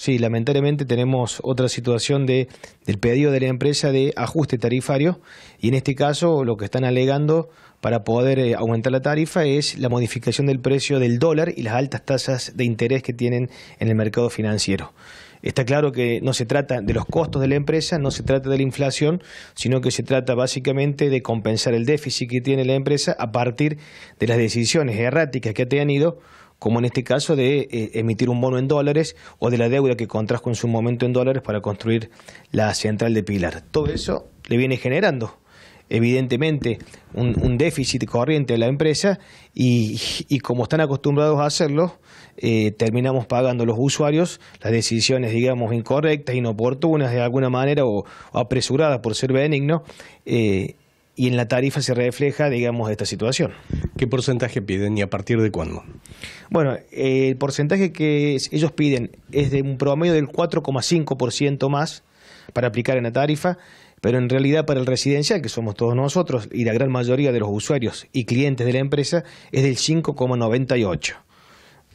Sí, lamentablemente tenemos otra situación de, del pedido de la empresa de ajuste tarifario y en este caso lo que están alegando para poder eh, aumentar la tarifa es la modificación del precio del dólar y las altas tasas de interés que tienen en el mercado financiero. Está claro que no se trata de los costos de la empresa, no se trata de la inflación, sino que se trata básicamente de compensar el déficit que tiene la empresa a partir de las decisiones erráticas que ha tenido como en este caso de eh, emitir un bono en dólares o de la deuda que contrajo con su momento en dólares para construir la central de Pilar. Todo eso le viene generando evidentemente un, déficit corriente a la empresa y, como están acostumbrados a hacerlo, eh, terminamos pagando los usuarios las decisiones, digamos, incorrectas, inoportunas de alguna manera o, o apresuradas por ser benigno, eh, y en la tarifa se refleja, digamos, esta situación. ¿Qué porcentaje piden y a partir de cuándo? Bueno, eh, el porcentaje que ellos piden es de un promedio del 4,5% más para aplicar en la tarifa, pero en realidad para el residencial, que somos todos nosotros y la gran mayoría de los usuarios y clientes de la empresa, es del 5,98%.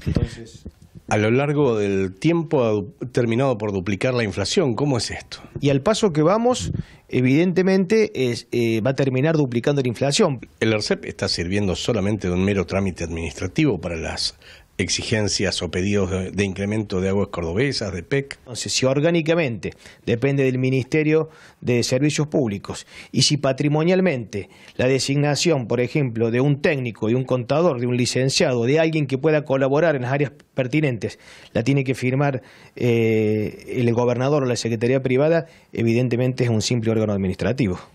Entonces, a lo largo del tiempo ha terminado por duplicar la inflación. ¿Cómo es esto? Y al paso que vamos, evidentemente eh, va a terminar duplicando la inflación. El ARCEP está sirviendo solamente de un mero trámite administrativo para las exigencias o pedidos de, incremento de aguas cordobesas, de PEC? Entonces, si orgánicamente depende del Ministerio de Servicios Públicos y si patrimonialmente la designación, por ejemplo, de un técnico, de un contador, de un licenciado, de alguien que pueda colaborar en las áreas pertinentes, la tiene que firmar eh, el gobernador o la Secretaría Privada, evidentemente es un simple órgano administrativo.